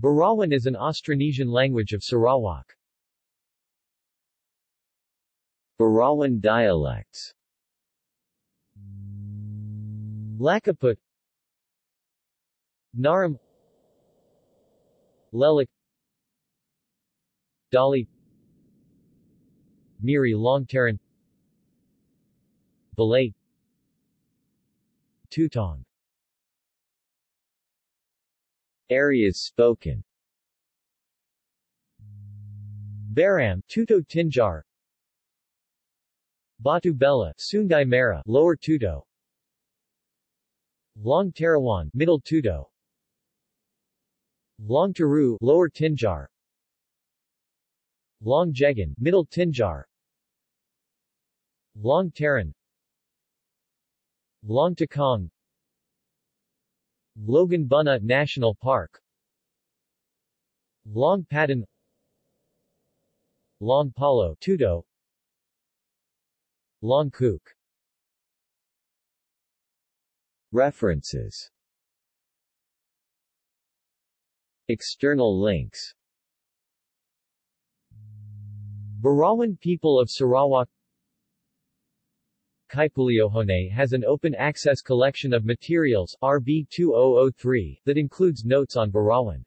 Barawan is an Austronesian language of Sarawak. Barawan dialects Lakaput Naram Lelik, Dali Miri Longtaran Balay Tutong Areas spoken Baram Tuto Tinjar Batu Bela Sungai Mara Lower Tuto Long Tarawan Middle Tuto Long Taru Lower Tinjar Long Jegan Middle Tinjar Long Taran Long Takong Logan Bunna National Park Long Patan Long Palo Tudo Long Cook References External links Barawan people of Sarawak Kaipuliohone has an open-access collection of materials RB2003 that includes notes on Barawan.